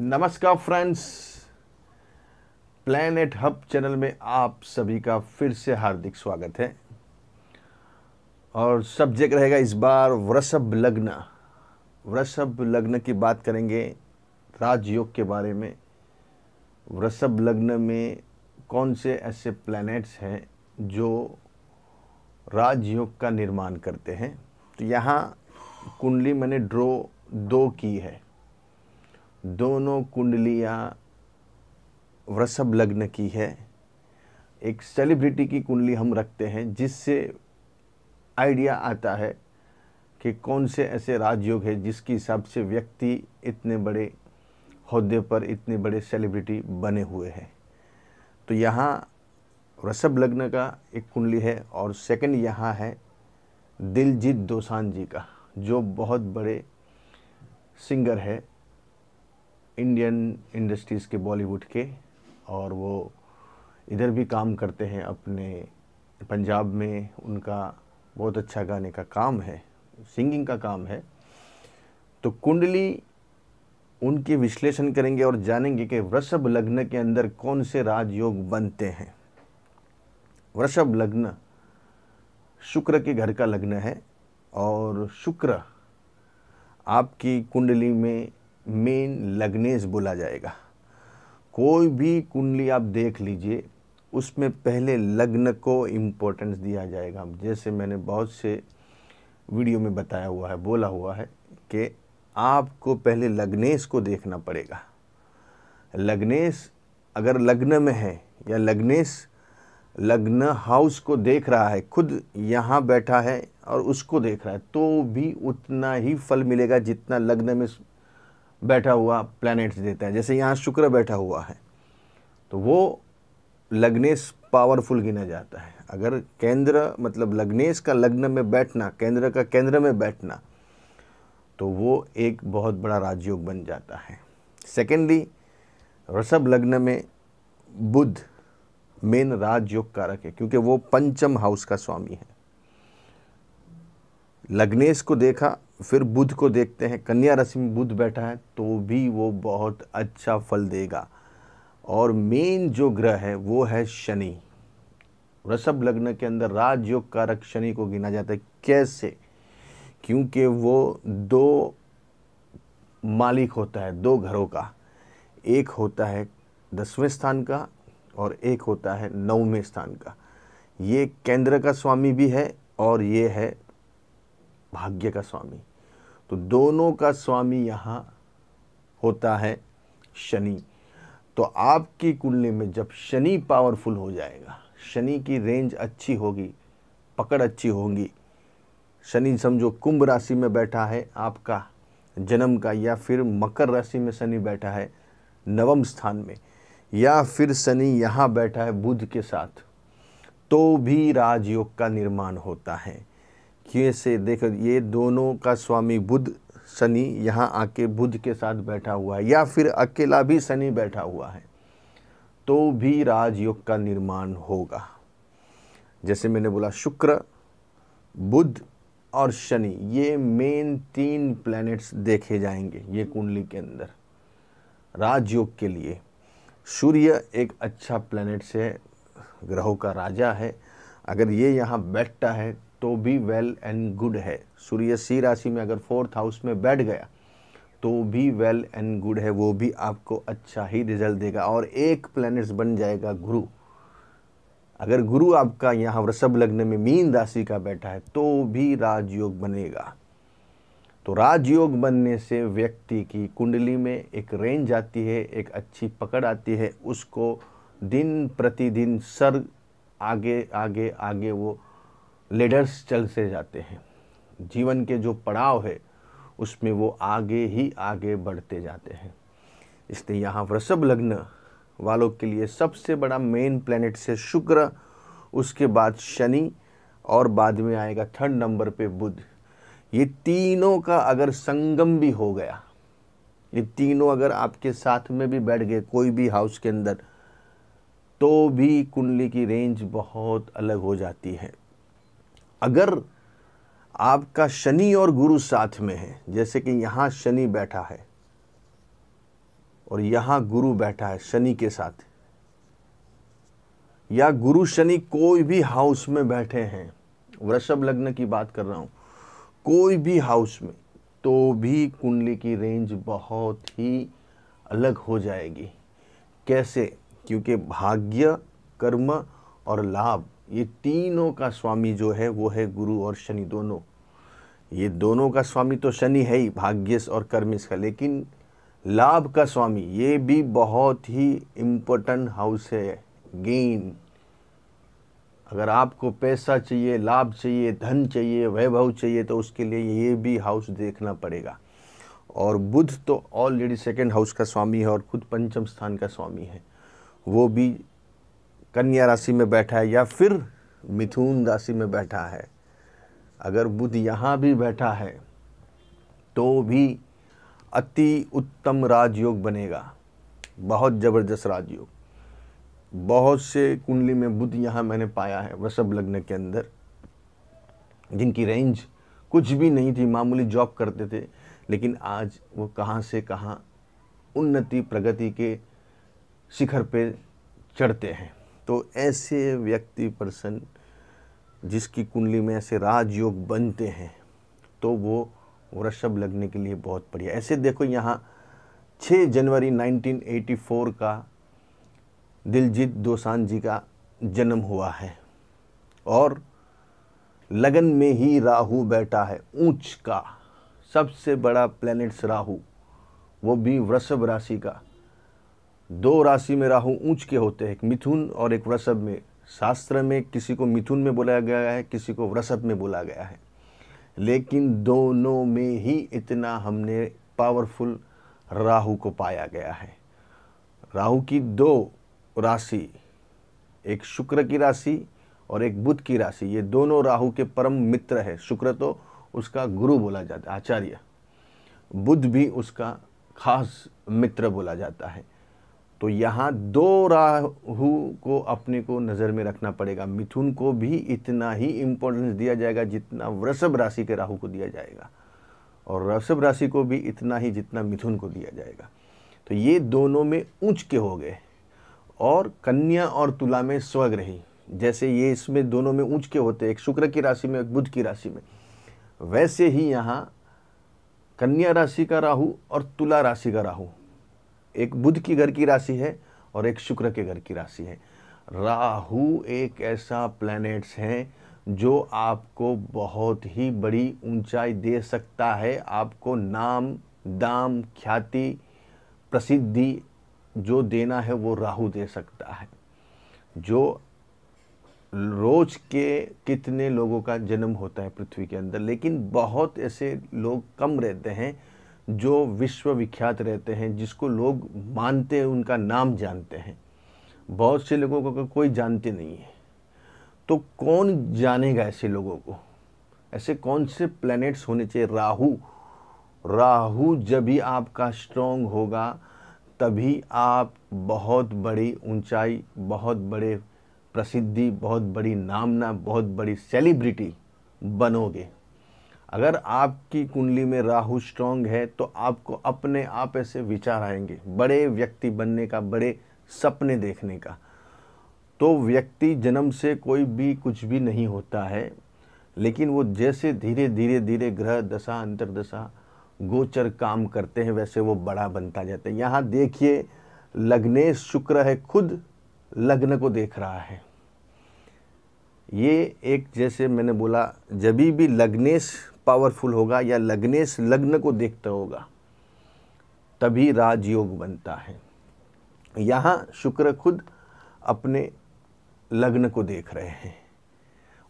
नमस्कार friends planet hub channel में आप सभी का फिर से हार्दिक स्वागत है और सब्जेक्ट रहेगा इस बार वृषभ लग्न वृषभ लग्न की बात करेंगे राजयोग के बारे में वृषभ लग्न में कौन से ऐसे प्लैनेट्स हैं जो राजयोग का निर्माण करते हैं तो यहाँ कुंडली मैंने ड्रो दो की है दोनों कुंडलियाँ वृषभ लग्न की है एक सेलिब्रिटी की कुंडली हम रखते हैं जिससे आइडिया आता है कि कौन से ऐसे राजयोग है जिसके हिसाब से व्यक्ति इतने बड़े होदे पर इतने बड़े सेलिब्रिटी बने हुए हैं तो यहाँ वृषभ लग्न का एक कुंडली है और सेकंड यहाँ है दिलजीत दोसांझ जी का जो बहुत बड़े सिंगर है इंडियन इंडस्ट्रीज़ के बॉलीवुड के और वो इधर भी काम करते हैं अपने पंजाब में उनका बहुत अच्छा गाने का काम है सिंगिंग का काम है तो कुंडली उनके विश्लेषण करेंगे और जानेंगे कि वृषभ लग्न के अंदर कौन से राजयोग बनते हैं वृषभ लग्न शुक्र के घर का लग्न है और शुक्र आपकी कुंडली में मेन लग्नेश बोला जाएगा कोई भी कुंडली आप देख लीजिए उसमें पहले लग्न को इम्पोर्टेंस दिया जाएगा जैसे मैंने बहुत से वीडियो में बताया हुआ है बोला हुआ है कि आपको पहले लग्नेश को देखना पड़ेगा लग्नेश अगर लग्न में है या लग्नेश लग्न हाउस को देख रहा है खुद यहाँ बैठा है और उसको देख रहा है तो भी उतना ही फल मिलेगा जितना लग्न में बैठा हुआ प्लैनेट्स देता है जैसे यहाँ शुक्र बैठा हुआ है तो वो लग्नेश पावरफुल गिना जाता है अगर केंद्र मतलब लग्नेश का लग्न में बैठना केंद्र का केंद्र में बैठना तो वो एक बहुत बड़ा राजयोग बन जाता है सेकेंडली रसभ लग्न में बुध मेन राजयोग कारक है क्योंकि वो पंचम हाउस का स्वामी है लग्नेश को देखा फिर बुध को देखते हैं कन्या राशि में बुध बैठा है तो भी वो बहुत अच्छा फल देगा और मेन जो ग्रह है वो है शनि वृषभ लग्न के अंदर राजयोग कारक शनि को गिना जाता है कैसे क्योंकि वो दो मालिक होता है दो घरों का एक होता है दसवें स्थान का और एक होता है नौवें स्थान का ये केंद्र का स्वामी भी है और ये है भाग्य का स्वामी तो दोनों का स्वामी यहाँ होता है शनि तो आपकी कुंडली में जब शनि पावरफुल हो जाएगा शनि की रेंज अच्छी होगी पकड़ अच्छी होगी शनि समझो कुंभ राशि में बैठा है आपका जन्म का या फिर मकर राशि में शनि बैठा है नवम स्थान में या फिर शनि यहाँ बैठा है बुध के साथ तो भी राजयोग का निर्माण होता है किए से देखो ये दोनों का स्वामी बुद्ध शनि यहाँ आके बुद्ध के साथ बैठा हुआ है या फिर अकेला भी शनि बैठा हुआ है तो भी राजयोग का निर्माण होगा जैसे मैंने बोला शुक्र बुध और शनि ये मेन तीन प्लैनेट्स देखे जाएंगे ये कुंडली के अंदर राजयोग के लिए सूर्य एक अच्छा प्लैनेट से ग्रहों का राजा है अगर ये यहाँ बैठता है तो भी वेल एंड गुड है सूर्य सी राशि में अगर फोर्थ हाउस में बैठ गया तो भी वेल एंड गुड है वो भी आपको अच्छा ही रिजल्ट देगा और एक प्लैनेट्स बन जाएगा गुरु अगर गुरु आपका यहाँ वृषभ लग्न में मीन राशि का बैठा है तो भी राजयोग बनेगा तो राजयोग बनने से व्यक्ति की कुंडली में एक रेंज आती है एक अच्छी पकड़ आती है उसको दिन प्रतिदिन सर आगे आगे आगे वो लेडर्स चल से जाते हैं जीवन के जो पड़ाव है उसमें वो आगे ही आगे बढ़ते जाते हैं इसलिए यहाँ वृषभ लग्न वालों के लिए सबसे बड़ा मेन प्लेनेट से शुक्र उसके बाद शनि और बाद में आएगा थर्ड नंबर पे बुध ये तीनों का अगर संगम भी हो गया ये तीनों अगर आपके साथ में भी बैठ गए कोई भी हाउस के अंदर तो भी कुंडली की रेंज बहुत अलग हो जाती है अगर आपका शनि और गुरु साथ में है जैसे कि यहां शनि बैठा है और यहां गुरु बैठा है शनि के साथ या गुरु शनि कोई भी हाउस में बैठे हैं वृषभ लग्न की बात कर रहा हूं कोई भी हाउस में तो भी कुंडली की रेंज बहुत ही अलग हो जाएगी कैसे क्योंकि भाग्य कर्म और लाभ ये तीनों का स्वामी जो है वो है गुरु और शनि दोनों ये दोनों का स्वामी तो शनि है ही भाग्यस और कर्मिस का लेकिन लाभ का स्वामी ये भी बहुत ही इम्पोर्टेंट हाउस है गेन अगर आपको पैसा चाहिए लाभ चाहिए धन चाहिए वैभव चाहिए तो उसके लिए ये भी हाउस देखना पड़ेगा और बुध तो ऑलरेडी सेकेंड हाउस का स्वामी है और खुद पंचम स्थान का स्वामी है वो भी कन्या राशि में बैठा है या फिर मिथुन राशि में बैठा है अगर बुध यहाँ भी बैठा है तो भी अति उत्तम राजयोग बनेगा बहुत ज़बरदस्त राजयोग बहुत से कुंडली में बुध यहाँ मैंने पाया है वृषभ लग्न के अंदर जिनकी रेंज कुछ भी नहीं थी मामूली जॉब करते थे लेकिन आज वो कहाँ से कहाँ उन्नति प्रगति के शिखर पे चढ़ते हैं तो ऐसे व्यक्ति पर्सन जिसकी कुंडली में ऐसे राजयोग बनते हैं तो वो वृषभ लगने के लिए बहुत बढ़िया ऐसे देखो यहाँ 6 जनवरी 1984 का दिलजीत दोसान जी का जन्म हुआ है और लगन में ही राहु बैठा है ऊंच का सबसे बड़ा प्लैनेट्स राहु वो भी वृषभ राशि का दो राशि में राहु ऊंच के होते हैं एक मिथुन और एक वृषभ में शास्त्र में किसी को मिथुन में बोला गया है किसी को वृषभ में बोला गया है लेकिन दोनों में ही इतना हमने पावरफुल राहु को पाया गया है राहु की दो राशि एक शुक्र की राशि और एक बुध की राशि ये दोनों राहु के परम मित्र है शुक्र तो उसका गुरु बोला जाता है आचार्य बुध भी उसका खास मित्र बोला जाता है तो यहाँ दो राहु को अपने को नज़र में रखना पड़ेगा मिथुन को भी इतना ही इम्पोर्टेंस दिया जाएगा जितना वृषभ राशि के राहु को दिया जाएगा और वृषभ राशि को भी इतना ही जितना मिथुन को दिया जाएगा तो ये दोनों में ऊंच के हो गए और कन्या और तुला में स्वग्रही जैसे ये इसमें दोनों में ऊंच के होते हैं एक शुक्र की राशि में एक बुध की राशि में वैसे ही यहाँ कन्या राशि का राहु और तुला राशि का राहु एक बुध की घर की राशि है और एक शुक्र के घर की राशि है राहु एक ऐसा प्लैनेट्स है जो आपको बहुत ही बड़ी ऊंचाई दे सकता है आपको नाम दाम ख्याति प्रसिद्धि जो देना है वो राहु दे सकता है जो रोज के कितने लोगों का जन्म होता है पृथ्वी के अंदर लेकिन बहुत ऐसे लोग कम रहते हैं जो विश्वविख्यात रहते हैं जिसको लोग मानते हैं उनका नाम जानते हैं बहुत से लोगों को कोई जानते नहीं है तो कौन जानेगा ऐसे लोगों को ऐसे कौन से प्लैनेट्स होने चाहिए राहु राहु जब भी आपका स्ट्रोंग होगा तभी आप बहुत बड़ी ऊंचाई बहुत बड़े प्रसिद्धि बहुत बड़ी नामना बहुत बड़ी सेलिब्रिटी बनोगे अगर आपकी कुंडली में राहु स्ट्रांग है तो आपको अपने आप ऐसे विचार आएंगे बड़े व्यक्ति बनने का बड़े सपने देखने का तो व्यक्ति जन्म से कोई भी कुछ भी नहीं होता है लेकिन वो जैसे धीरे धीरे धीरे ग्रह दशा अंतरदशा गोचर काम करते हैं वैसे वो बड़ा बनता जाता है यहाँ देखिए लग्नेश शुक्र है खुद लग्न को देख रहा है ये एक जैसे मैंने बोला जब भी लग्नेश पावरफुल होगा या लग्नेश लग्न को देखता होगा तभी राजयोग बनता है यहाँ शुक्र खुद अपने लग्न को देख रहे हैं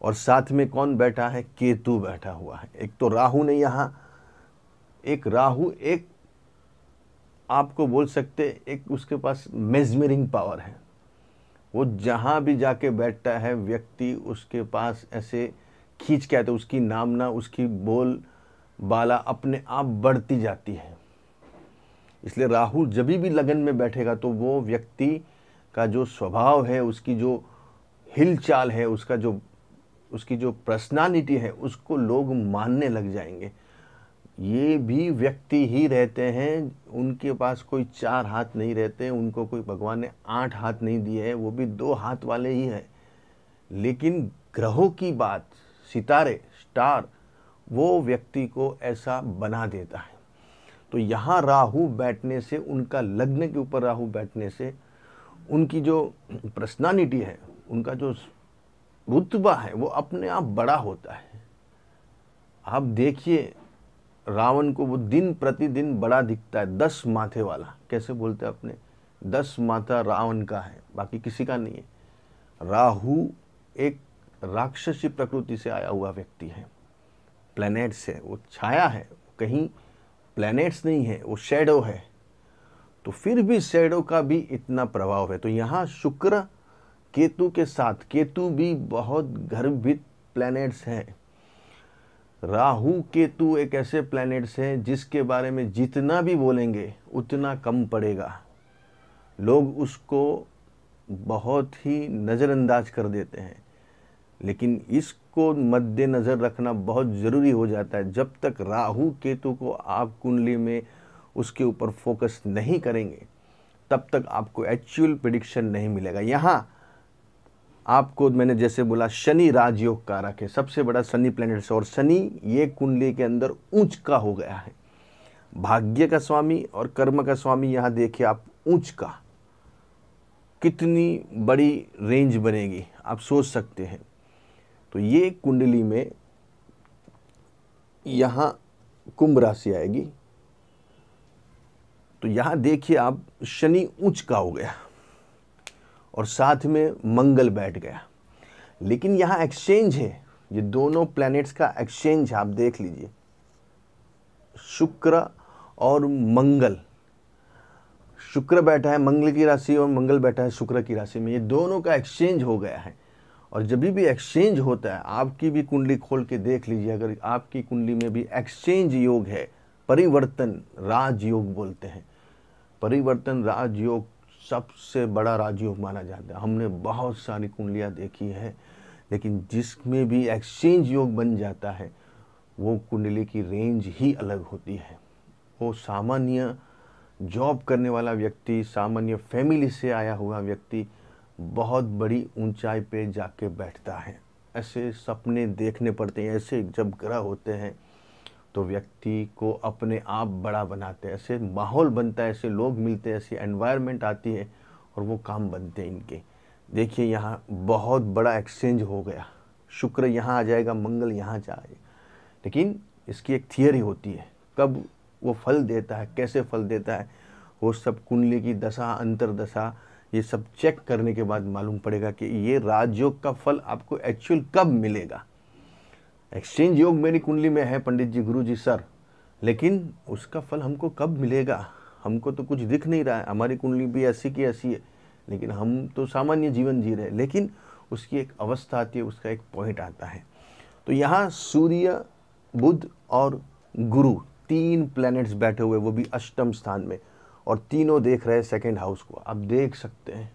और साथ में कौन बैठा है केतु बैठा हुआ है एक तो राहु ने यहाँ एक राहु एक आपको बोल सकते एक उसके पास मेजमरिंग पावर है वो जहाँ भी जाके बैठता है व्यक्ति उसके पास ऐसे खींच के आते तो उसकी नामना उसकी बोल बाला अपने आप बढ़ती जाती है इसलिए राहु जब भी लगन में बैठेगा तो वो व्यक्ति का जो स्वभाव है उसकी जो हिलचाल है उसका जो उसकी जो पर्सनालिटी है उसको लोग मानने लग जाएंगे ये भी व्यक्ति ही रहते हैं उनके पास कोई चार हाथ नहीं रहते उनको कोई भगवान ने आठ हाथ नहीं दिए हैं वो भी दो हाथ वाले ही हैं लेकिन ग्रहों की बात सितारे स्टार वो व्यक्ति को ऐसा बना देता है तो यहाँ राहु बैठने से उनका लग्न के ऊपर राहु बैठने से उनकी जो पर्सनालिटी है उनका जो रुतबा है वो अपने आप बड़ा होता है आप देखिए रावण को वो दिन प्रतिदिन बड़ा दिखता है दस माथे वाला कैसे बोलते हैं अपने दस माथा रावण का है बाकी किसी का नहीं है राहु एक राक्षसी प्रकृति से आया हुआ व्यक्ति है प्लैनेट्स है वो छाया है कहीं प्लैनेट्स नहीं है वो शेडो है तो फिर भी शेडो का भी इतना प्रभाव है तो यहाँ शुक्र केतु के साथ केतु भी बहुत गर्भित प्लैनेट्स हैं राहु केतु एक ऐसे प्लैनेट्स हैं जिसके बारे में जितना भी बोलेंगे उतना कम पड़ेगा लोग उसको बहुत ही नज़रअंदाज कर देते हैं लेकिन इसको मद्देनज़र रखना बहुत ज़रूरी हो जाता है जब तक राहु केतु को आप कुंडली में उसके ऊपर फोकस नहीं करेंगे तब तक आपको एक्चुअल प्रिडिक्शन नहीं मिलेगा यहाँ आपको मैंने जैसे बोला शनि राजयोग कारक है सबसे बड़ा शनि प्लैनेट और शनि ये कुंडली के अंदर ऊंच का हो गया है भाग्य का स्वामी और कर्म का स्वामी यहाँ देखिए आप ऊंच का कितनी बड़ी रेंज बनेगी आप सोच सकते हैं तो ये कुंडली में यहाँ कुंभ राशि आएगी तो यहाँ देखिए आप शनि ऊंच का हो गया और साथ में मंगल बैठ गया लेकिन यहाँ एक्सचेंज है ये दोनों प्लैनेट्स का एक्सचेंज आप देख लीजिए शुक्र और मंगल शुक्र बैठा है मंगल की राशि और मंगल बैठा है शुक्र की राशि में ये दोनों का एक्सचेंज हो गया है और जब भी एक्सचेंज होता है आपकी भी कुंडली खोल के देख लीजिए अगर आपकी कुंडली में भी एक्सचेंज योग है परिवर्तन राजयोग बोलते हैं परिवर्तन राजयोग सबसे बड़ा राजयोग माना जाता है हमने बहुत सारी कुंडलियाँ देखी है लेकिन जिसमें भी एक्सचेंज योग बन जाता है वो कुंडली की रेंज ही अलग होती है वो सामान्य जॉब करने वाला व्यक्ति सामान्य फैमिली से आया हुआ व्यक्ति बहुत बड़ी ऊंचाई पे जाके बैठता है ऐसे सपने देखने पड़ते हैं ऐसे जब ग्रह होते हैं तो व्यक्ति को अपने आप बड़ा बनाते हैं ऐसे माहौल बनता है ऐसे लोग मिलते हैं ऐसी एनवायरनमेंट आती है और वो काम बनते हैं इनके देखिए यहाँ बहुत बड़ा एक्सचेंज हो गया शुक्र यहाँ आ जाएगा मंगल यहाँ जाएगा लेकिन इसकी एक थियरी होती है कब वो फल देता है कैसे फल देता है वो सब कुंडली की दशा अंतरदशा ये सब चेक करने के बाद मालूम पड़ेगा कि ये राजयोग का फल आपको एक्चुअल कब मिलेगा एक्सचेंज योग मेरी कुंडली में है पंडित जी गुरु जी सर लेकिन उसका फल हमको कब मिलेगा हमको तो कुछ दिख नहीं रहा है हमारी कुंडली भी ऐसी की ऐसी है लेकिन हम तो सामान्य जीवन जी रहे हैं लेकिन उसकी एक अवस्था आती है उसका एक पॉइंट आता है तो यहाँ सूर्य बुध और गुरु तीन प्लैनेट्स बैठे हुए वो भी अष्टम स्थान में और तीनों देख रहे हैं सेकेंड हाउस को आप देख सकते हैं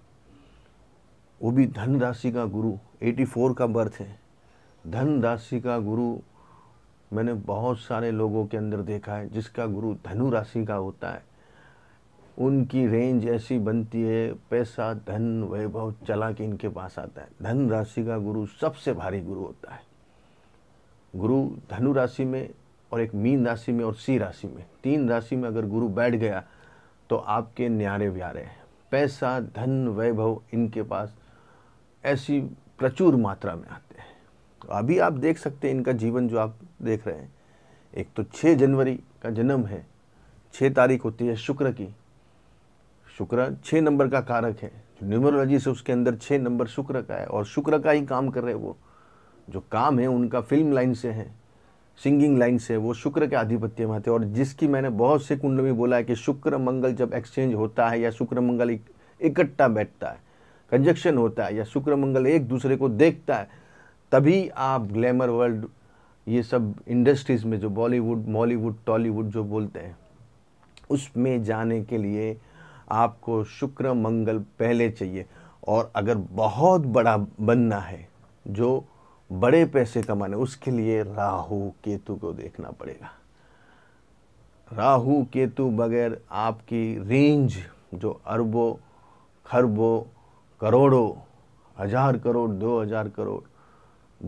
वो भी धन राशि का गुरु 84 का बर्थ है धन राशि का गुरु मैंने बहुत सारे लोगों के अंदर देखा है जिसका गुरु धनु राशि का होता है उनकी रेंज ऐसी बनती है पैसा धन वैभव चला के इनके पास आता है धन राशि का गुरु सबसे भारी गुरु होता है गुरु धनु राशि में और एक मीन राशि में और सी राशि में तीन राशि में अगर गुरु बैठ गया तो आपके न्यारे व्यारे हैं पैसा धन वैभव इनके पास ऐसी प्रचुर मात्रा में आते हैं तो अभी आप देख सकते हैं इनका जीवन जो आप देख रहे हैं एक तो 6 जनवरी का जन्म है 6 तारीख होती है शुक्र की शुक्र 6 नंबर का कारक है जो न्यूमरोलॉजी से उसके अंदर 6 नंबर शुक्र का है और शुक्र का ही काम कर रहे हैं वो जो काम है उनका फिल्म लाइन से है सिंगिंग लाइन से वो शुक्र के आधिपत्य में आते हैं और जिसकी मैंने बहुत से कुंड में बोला है कि शुक्र मंगल जब एक्सचेंज होता है या शुक्र मंगल इकट्ठा बैठता है कंजक्शन होता है या शुक्र मंगल एक दूसरे को देखता है तभी आप ग्लैमर वर्ल्ड ये सब इंडस्ट्रीज़ में जो बॉलीवुड मॉलीवुड टॉलीवुड जो बोलते हैं उसमें जाने के लिए आपको शुक्र मंगल पहले चाहिए और अगर बहुत बड़ा बनना है जो बड़े पैसे कमाने उसके लिए राहु केतु को देखना पड़ेगा राहु केतु बगैर आपकी रेंज जो अरबों खरबों करोड़ों हज़ार करोड़ दो हज़ार करोड़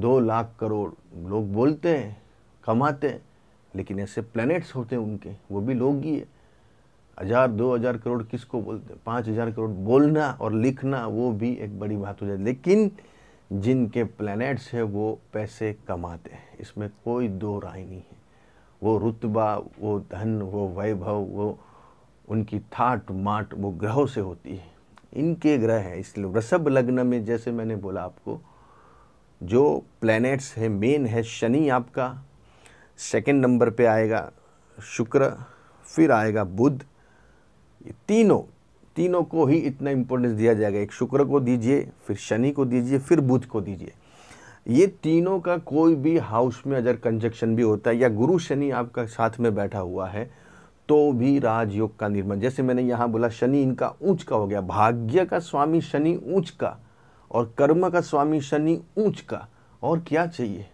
दो लाख करोड़ लोग बोलते हैं कमाते हैं लेकिन ऐसे प्लैनेट्स होते हैं उनके वो भी लोग ही है हज़ार दो हज़ार करोड़ किसको बोलते हैं पाँच हज़ार करोड़ बोलना और लिखना वो भी एक बड़ी बात हो जाए लेकिन जिनके प्लैनेट्स हैं वो पैसे कमाते हैं इसमें कोई दो राय नहीं है वो रुतबा वो धन वो वैभव वो उनकी थाट माट वो ग्रहों से होती है इनके ग्रह हैं इसलिए वृषभ लग्न में जैसे मैंने बोला आपको जो प्लैनेट्स हैं मेन है शनि आपका सेकंड नंबर पे आएगा शुक्र फिर आएगा बुध तीनों तीनों को ही इतना इम्पोर्टेंस दिया जाएगा एक शुक्र को दीजिए फिर शनि को दीजिए फिर बुध को दीजिए ये तीनों का कोई भी हाउस में अगर कंजक्शन भी होता है या गुरु शनि आपका साथ में बैठा हुआ है तो भी राजयोग का निर्माण जैसे मैंने यहाँ बोला शनि इनका ऊंच का हो गया भाग्य का स्वामी शनि ऊंच का और कर्म का स्वामी शनि ऊंच का और क्या चाहिए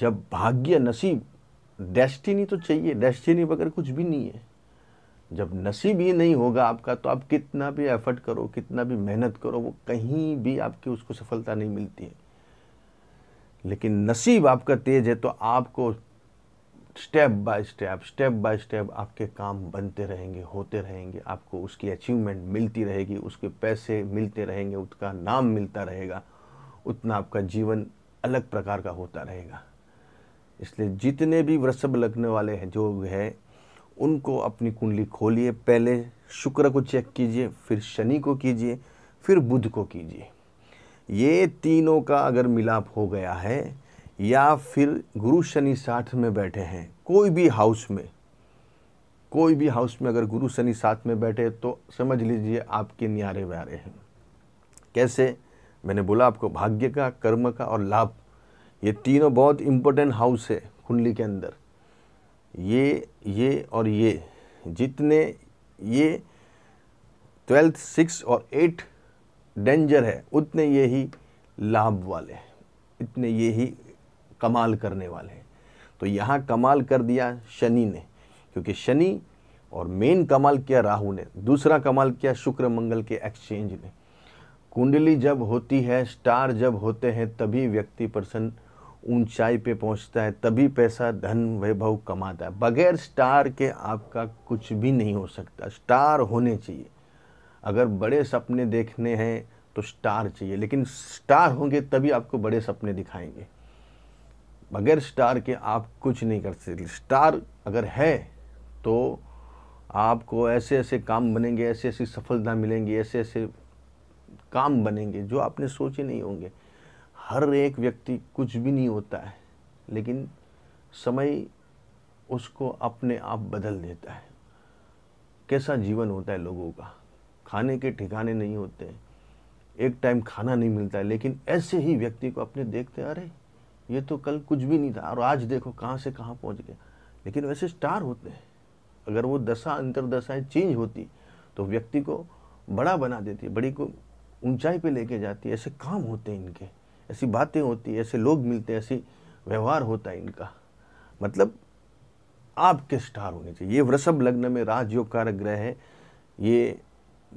जब भाग्य नसीब डेस्टिनी तो चाहिए डेस्टिनी बगैर कुछ भी नहीं है जब नसीब ही नहीं होगा आपका तो आप कितना भी एफर्ट करो कितना भी मेहनत करो वो कहीं भी आपकी उसको सफलता नहीं मिलती है लेकिन नसीब आपका तेज है तो आपको step by step step by step आपके काम बनते रहेंगे होते रहेंगे आपको उसकी अचीवमेंट मिलती रहेगी उसके पैसे मिलते रहेंगे उसका नाम मिलता रहेगा उतना आपका जीवन अलग प्रकार का होता रहेगा इसलिए जितने भी वृषभ लगने वाले हैं जो है उनको अपनी कुंडली खोलिए पहले शुक्र को चेक कीजिए फिर शनि को कीजिए फिर बुध को कीजिए ये तीनों का अगर मिलाप हो गया है या फिर गुरु शनि साथ में बैठे हैं कोई भी हाउस में कोई भी हाउस में अगर गुरु शनि साथ में बैठे तो समझ लीजिए आपके न्यारे व्यारे हैं कैसे मैंने बोला आपको भाग्य का कर्म का और लाभ ये तीनों बहुत इम्पोर्टेंट हाउस है कुंडली के अंदर ये ये और ये जितने ये ट्वेल्थ सिक्स और एट डेंजर है उतने ये ही लाभ वाले हैं इतने ये ही कमाल करने वाले हैं तो यहाँ कमाल कर दिया शनि ने क्योंकि शनि और मेन कमाल किया राहु ने दूसरा कमाल किया शुक्र मंगल के एक्सचेंज ने कुंडली जब होती है स्टार जब होते हैं तभी व्यक्ति प्रसन्न ऊंचाई पे पहुंचता है तभी पैसा धन वैभव कमाता है बगैर स्टार के आपका कुछ भी नहीं हो सकता स्टार होने चाहिए अगर बड़े सपने देखने हैं तो स्टार चाहिए लेकिन स्टार होंगे तभी आपको बड़े सपने दिखाएंगे बगैर स्टार के आप कुछ नहीं कर सकते स्टार अगर है तो आपको ऐसे ऐसे काम बनेंगे ऐसी ऐसी सफलता मिलेंगी ऐसे ऐसे काम बनेंगे जो आपने सोचे नहीं होंगे हर एक व्यक्ति कुछ भी नहीं होता है लेकिन समय उसको अपने आप बदल देता है कैसा जीवन होता है लोगों का खाने के ठिकाने नहीं होते हैं एक टाइम खाना नहीं मिलता है लेकिन ऐसे ही व्यक्ति को अपने देखते अरे ये तो कल कुछ भी नहीं था और आज देखो कहाँ से कहाँ पहुँच गया लेकिन वैसे स्टार होते हैं अगर वो दशा अंतरदशाएँ चेंज होती तो व्यक्ति को बड़ा बना देती बड़ी को ऊंचाई पे लेके जाती ऐसे काम होते हैं इनके ऐसी बातें होती ऐसे लोग मिलते ऐसी व्यवहार होता है इनका मतलब आपके स्टार होने चाहिए ये वृषभ लग्न में राजयोग कारक ग्रह है ये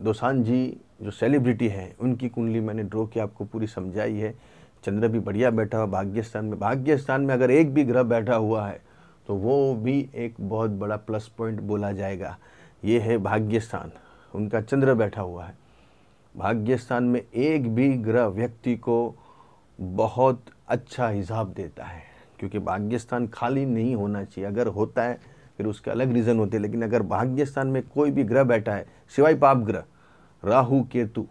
दोसान जी जो सेलिब्रिटी हैं उनकी कुंडली मैंने ड्रॉ की आपको पूरी समझाई है चंद्र भी बढ़िया बैठा हुआ भाग्य स्थान में भाग्य स्थान में अगर एक भी ग्रह बैठा हुआ है तो वो भी एक बहुत बड़ा प्लस पॉइंट बोला जाएगा ये है भाग्य स्थान उनका चंद्र बैठा हुआ है भाग्य स्थान में एक भी ग्रह व्यक्ति को बहुत अच्छा हिसाब देता है क्योंकि भाग्यस्थान खाली नहीं होना चाहिए अगर होता है फिर उसके अलग रीज़न होते हैं लेकिन अगर भाग्यस्थान में कोई भी ग्रह बैठा है सिवाय पाप ग्रह राहु केतु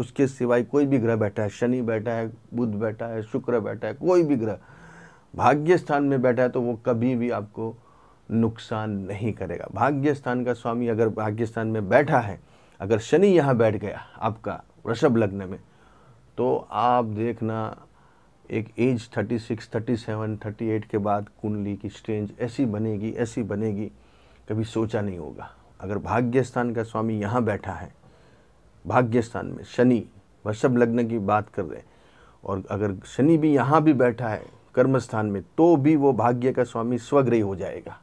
उसके सिवाय कोई भी ग्रह बैठा है शनि बैठा है बुध बैठा है शुक्र बैठा है कोई भी ग्रह भाग्य स्थान में बैठा है तो वो कभी भी आपको नुकसान नहीं करेगा भाग्य स्थान का स्वामी अगर भाग्य स्थान में बैठा है अगर शनि यहाँ बैठ गया आपका वृषभ लग्न में तो आप देखना एक एज 36, 37, 38 के बाद कुंडली की स्ट्रेंज ऐसी बनेगी ऐसी बनेगी कभी सोचा नहीं होगा अगर भाग्य स्थान का स्वामी यहाँ बैठा है भाग्य स्थान में शनि वृषभ लग्न की बात कर रहे हैं और अगर शनि भी यहाँ भी बैठा है कर्म स्थान में तो भी वो भाग्य का स्वामी स्वग्रही हो जाएगा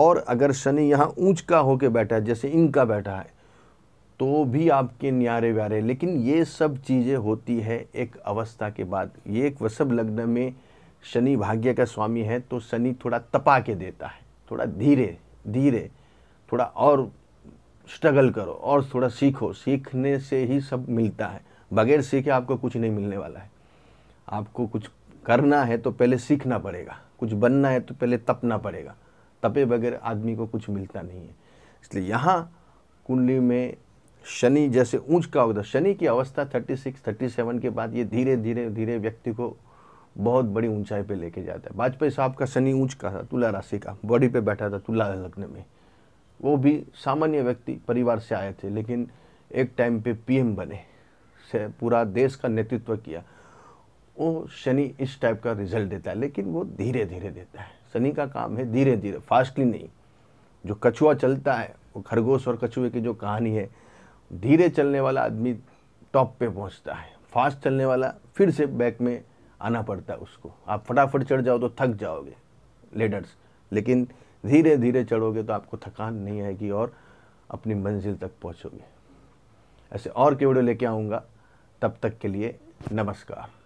और अगर शनि यहाँ ऊंच का होके बैठा है जैसे इनका बैठा है तो भी आपके न्यारे व्यारे लेकिन ये सब चीज़ें होती है एक अवस्था के बाद ये एक वसब लग्न में शनि भाग्य का स्वामी है तो शनि थोड़ा तपा के देता है थोड़ा धीरे धीरे थोड़ा और स्ट्रगल करो और थोड़ा सीखो सीखने से ही सब मिलता है बगैर सीखे आपको कुछ नहीं मिलने वाला है आपको कुछ करना है तो पहले सीखना पड़ेगा कुछ बनना है तो पहले तपना पड़ेगा तपे बगैर आदमी को कुछ मिलता नहीं है इसलिए यहाँ कुंडली में शनि जैसे ऊंच का होता शनि की अवस्था 36, 37 के बाद ये धीरे धीरे धीरे व्यक्ति को बहुत बड़ी ऊंचाई पे लेके जाता है वाजपेयी साहब का शनि ऊंच का था तुला राशि का बॉडी पे बैठा था तुला लग्न में वो भी सामान्य व्यक्ति परिवार से आए थे लेकिन एक टाइम पे पीएम बने से पूरा देश का नेतृत्व किया वो शनि इस टाइप का रिजल्ट देता है लेकिन वो धीरे धीरे देता है शनि का काम है धीरे धीरे फास्टली नहीं जो कछुआ चलता है वो खरगोश और कछुए की जो कहानी है धीरे चलने वाला आदमी टॉप पे पहुंचता है फास्ट चलने वाला फिर से बैक में आना पड़ता है उसको आप फटाफट चढ़ जाओ तो थक जाओगे लेडर्स लेकिन धीरे धीरे चढ़ोगे तो आपको थकान नहीं आएगी और अपनी मंजिल तक पहुंचोगे ऐसे और के वीडियो लेके आऊँगा तब तक के लिए नमस्कार